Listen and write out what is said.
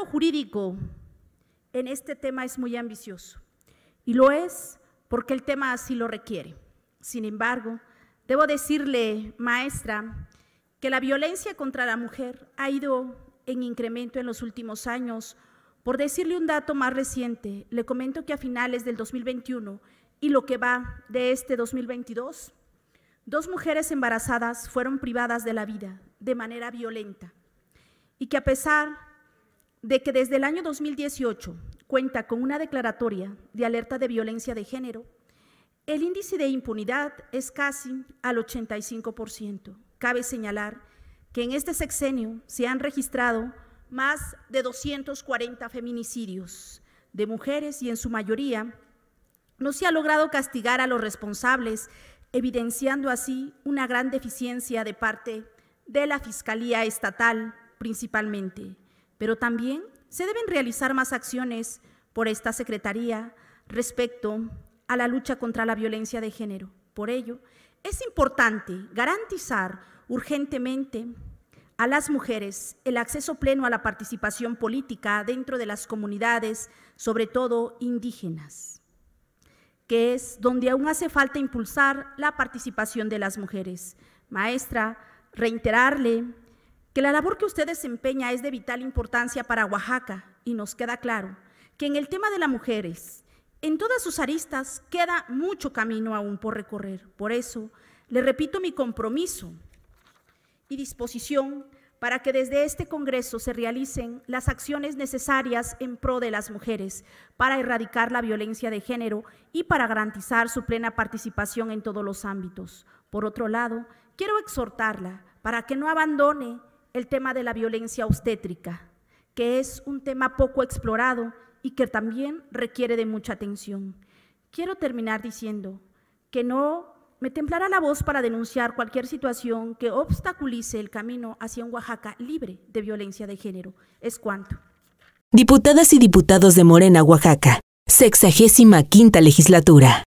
jurídico en este tema es muy ambicioso y lo es porque el tema así lo requiere. Sin embargo, debo decirle, maestra, que la violencia contra la mujer ha ido en incremento en los últimos años. Por decirle un dato más reciente, le comento que a finales del 2021 y lo que va de este 2022, dos mujeres embarazadas fueron privadas de la vida de manera violenta y que a pesar de que desde el año 2018 cuenta con una declaratoria de alerta de violencia de género, el índice de impunidad es casi al 85%. Cabe señalar que en este sexenio se han registrado más de 240 feminicidios de mujeres y en su mayoría no se ha logrado castigar a los responsables, evidenciando así una gran deficiencia de parte de la Fiscalía Estatal principalmente. Pero también se deben realizar más acciones por esta Secretaría respecto a la lucha contra la violencia de género. Por ello, es importante garantizar urgentemente a las mujeres el acceso pleno a la participación política dentro de las comunidades, sobre todo indígenas, que es donde aún hace falta impulsar la participación de las mujeres. Maestra, reiterarle que la labor que usted desempeña es de vital importancia para Oaxaca y nos queda claro que en el tema de las mujeres, en todas sus aristas, queda mucho camino aún por recorrer. Por eso, le repito mi compromiso y disposición para que desde este Congreso se realicen las acciones necesarias en pro de las mujeres, para erradicar la violencia de género y para garantizar su plena participación en todos los ámbitos. Por otro lado, quiero exhortarla para que no abandone el tema de la violencia obstétrica, que es un tema poco explorado y que también requiere de mucha atención. Quiero terminar diciendo que no me templará la voz para denunciar cualquier situación que obstaculice el camino hacia un Oaxaca libre de violencia de género. Es cuanto. Diputadas y diputados de Morena, Oaxaca, sexagésima quinta legislatura.